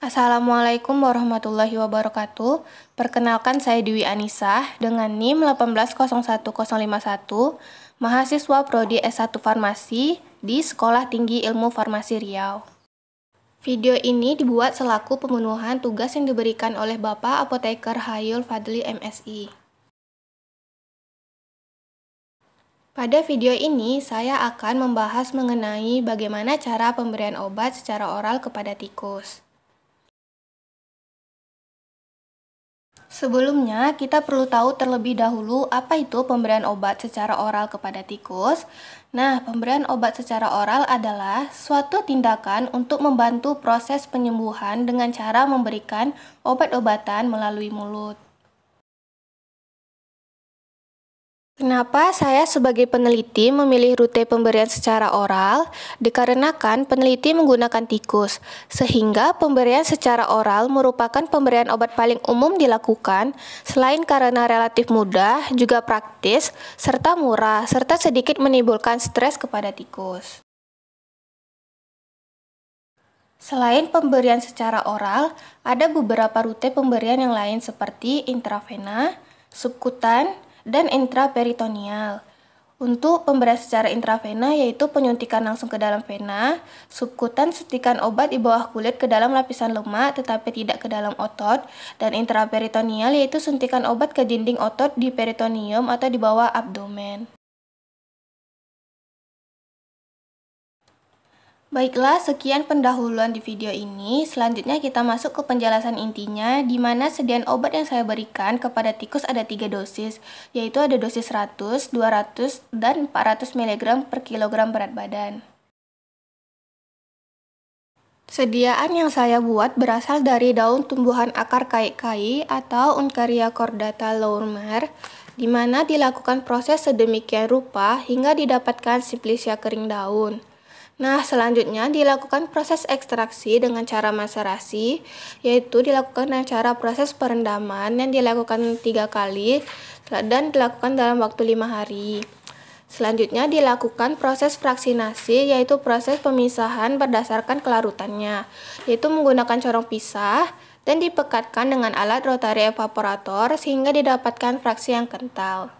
Assalamualaikum warahmatullahi wabarakatuh. Perkenalkan saya Dewi Anissa dengan NIM 1801051, mahasiswa prodi S1 Farmasi di Sekolah Tinggi Ilmu Farmasi Riau. Video ini dibuat selaku pemenuhan tugas yang diberikan oleh Bapak Apoteker Hayul Fadli MSI. Pada video ini, saya akan membahas mengenai bagaimana cara pemberian obat secara oral kepada tikus. Sebelumnya, kita perlu tahu terlebih dahulu apa itu pemberian obat secara oral kepada tikus. Nah, pemberian obat secara oral adalah suatu tindakan untuk membantu proses penyembuhan dengan cara memberikan obat-obatan melalui mulut. Kenapa saya sebagai peneliti memilih rute pemberian secara oral? Dikarenakan peneliti menggunakan tikus, sehingga pemberian secara oral merupakan pemberian obat paling umum dilakukan, selain karena relatif mudah, juga praktis, serta murah, serta sedikit menimbulkan stres kepada tikus. Selain pemberian secara oral, ada beberapa rute pemberian yang lain seperti intravena, subkutan, dan intraperitoneal. Untuk pemberian secara intravena yaitu penyuntikan langsung ke dalam vena, subkutan setikan obat di bawah kulit ke dalam lapisan lemak tetapi tidak ke dalam otot, dan intraperitoneal yaitu suntikan obat ke dinding otot di peritoneum atau di bawah abdomen. Baiklah, sekian pendahuluan di video ini. Selanjutnya kita masuk ke penjelasan intinya, di mana sediaan obat yang saya berikan kepada tikus ada tiga dosis, yaitu ada dosis 100, 200, dan 400 mg per kilogram berat badan. Sediaan yang saya buat berasal dari daun tumbuhan akar kai-kai atau Uncaria cordata Lorimer, di mana dilakukan proses sedemikian rupa hingga didapatkan simplicia kering daun. Nah, selanjutnya dilakukan proses ekstraksi dengan cara maserasi, yaitu dilakukan dengan cara proses perendaman yang dilakukan tiga kali dan dilakukan dalam waktu lima hari. Selanjutnya dilakukan proses fraksinasi, yaitu proses pemisahan berdasarkan kelarutannya, yaitu menggunakan corong pisah dan dipekatkan dengan alat rotary evaporator sehingga didapatkan fraksi yang kental.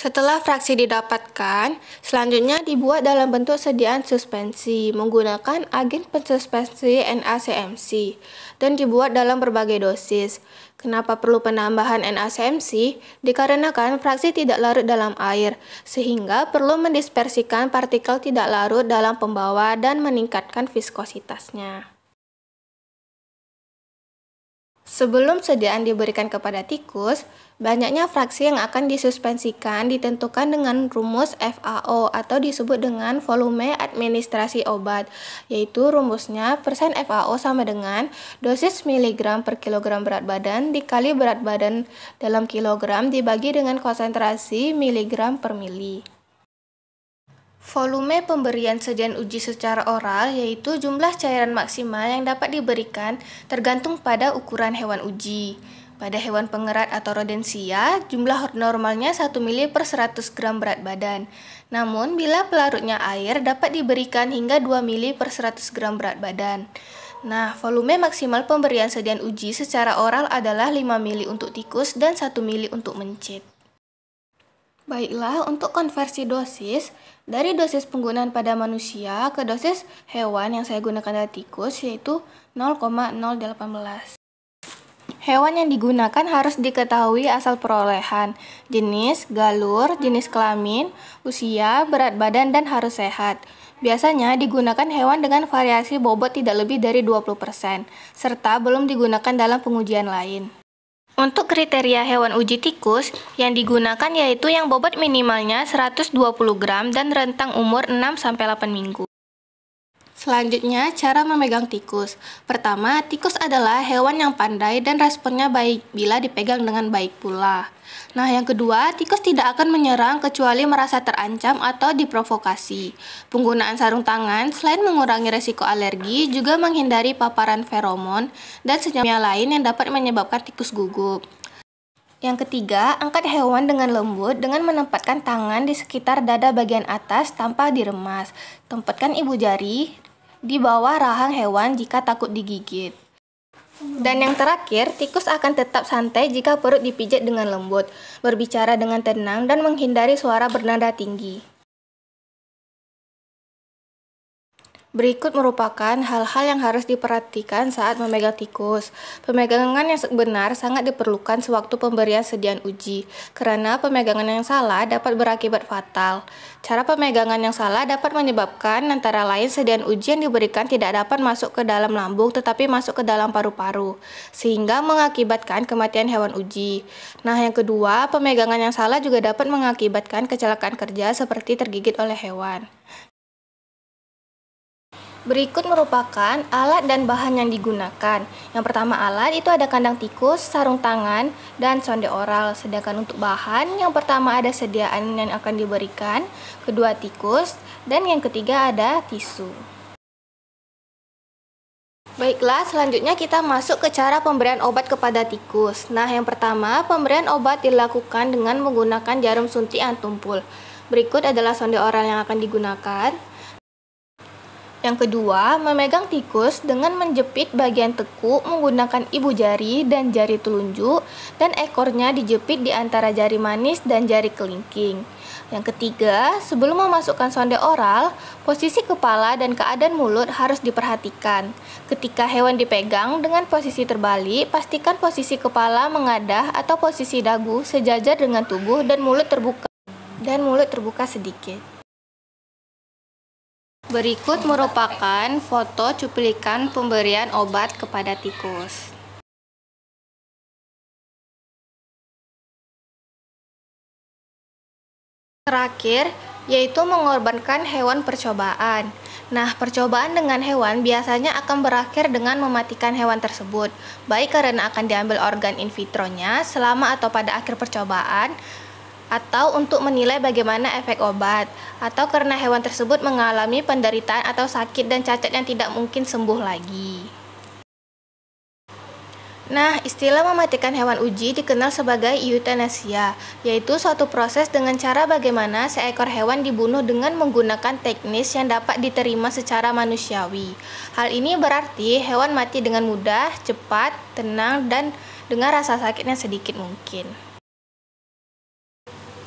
Setelah fraksi didapatkan, selanjutnya dibuat dalam bentuk sediaan suspensi menggunakan agen pensuspensi NaCMC dan dibuat dalam berbagai dosis. Kenapa perlu penambahan NaCMC? Dikarenakan fraksi tidak larut dalam air, sehingga perlu mendispersikan partikel tidak larut dalam pembawa dan meningkatkan viskositasnya. Sebelum sediaan diberikan kepada tikus, banyaknya fraksi yang akan disuspensikan ditentukan dengan rumus FAO atau disebut dengan volume administrasi obat, yaitu rumusnya persen FAO sama dengan dosis miligram per kilogram berat badan dikali berat badan dalam kilogram dibagi dengan konsentrasi miligram per mili. Volume pemberian sedian uji secara oral yaitu jumlah cairan maksimal yang dapat diberikan tergantung pada ukuran hewan uji. Pada hewan pengerat atau rodensia, jumlah normalnya 1 mili per 100 gram berat badan. Namun, bila pelarutnya air dapat diberikan hingga 2 mili per 100 gram berat badan. Nah, volume maksimal pemberian sedian uji secara oral adalah 5 mili untuk tikus dan 1 mili untuk mencit. Baiklah, untuk konversi dosis, dari dosis penggunaan pada manusia ke dosis hewan yang saya gunakan adalah tikus yaitu 0,018. Hewan yang digunakan harus diketahui asal perolehan, jenis, galur, jenis kelamin, usia, berat badan, dan harus sehat. Biasanya digunakan hewan dengan variasi bobot tidak lebih dari 20%, serta belum digunakan dalam pengujian lain. Untuk kriteria hewan uji tikus, yang digunakan yaitu yang bobot minimalnya 120 gram dan rentang umur 6-8 minggu. Selanjutnya, cara memegang tikus. Pertama, tikus adalah hewan yang pandai dan responnya baik bila dipegang dengan baik pula. Nah, yang kedua, tikus tidak akan menyerang kecuali merasa terancam atau diprovokasi. Penggunaan sarung tangan selain mengurangi resiko alergi, juga menghindari paparan feromon dan senyumnya lain yang dapat menyebabkan tikus gugup. Yang ketiga, angkat hewan dengan lembut dengan menempatkan tangan di sekitar dada bagian atas tanpa diremas. Tempatkan ibu jari di bawah rahang hewan jika takut digigit. Dan yang terakhir, tikus akan tetap santai jika perut dipijat dengan lembut, berbicara dengan tenang, dan menghindari suara bernada tinggi. Berikut merupakan hal-hal yang harus diperhatikan saat memegang tikus. Pemegangan yang benar sangat diperlukan sewaktu pemberian sediaan uji, karena pemegangan yang salah dapat berakibat fatal. Cara pemegangan yang salah dapat menyebabkan antara lain sediaan uji yang diberikan tidak dapat masuk ke dalam lambung tetapi masuk ke dalam paru-paru, sehingga mengakibatkan kematian hewan uji. Nah, yang kedua, pemegangan yang salah juga dapat mengakibatkan kecelakaan kerja seperti tergigit oleh hewan. Berikut merupakan alat dan bahan yang digunakan. Yang pertama alat itu ada kandang tikus, sarung tangan, dan sonde oral. Sedangkan untuk bahan, yang pertama ada sediaan yang akan diberikan, kedua tikus, dan yang ketiga ada tisu. Baiklah, selanjutnya kita masuk ke cara pemberian obat kepada tikus. Nah, yang pertama, pemberian obat dilakukan dengan menggunakan jarum suntik yang tumpul. Berikut adalah sonde oral yang akan digunakan. Yang kedua, memegang tikus dengan menjepit bagian tekuk menggunakan ibu jari dan jari telunjuk dan ekornya dijepit di antara jari manis dan jari kelingking. Yang ketiga, sebelum memasukkan sonde oral, posisi kepala dan keadaan mulut harus diperhatikan. Ketika hewan dipegang dengan posisi terbalik, pastikan posisi kepala mengadah atau posisi dagu sejajar dengan tubuh dan mulut terbuka dan mulut terbuka sedikit. Berikut merupakan foto cuplikan pemberian obat kepada tikus. Terakhir, yaitu mengorbankan hewan percobaan. Nah, percobaan dengan hewan biasanya akan berakhir dengan mematikan hewan tersebut, baik karena akan diambil organ in vitro-nya selama atau pada akhir percobaan, atau untuk menilai bagaimana efek obat, atau karena hewan tersebut mengalami penderitaan atau sakit dan cacat yang tidak mungkin sembuh lagi. Nah, istilah mematikan hewan uji dikenal sebagai euthanasia, yaitu suatu proses dengan cara bagaimana seekor hewan dibunuh dengan menggunakan teknis yang dapat diterima secara manusiawi. Hal ini berarti hewan mati dengan mudah, cepat, tenang, dan dengan rasa sakitnya sedikit mungkin.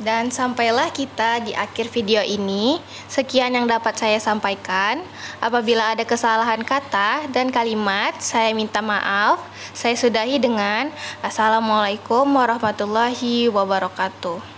Dan sampailah kita di akhir video ini. Sekian yang dapat saya sampaikan. Apabila ada kesalahan kata dan kalimat, saya minta maaf. Saya sudahi dengan Assalamualaikum warahmatullahi wabarakatuh.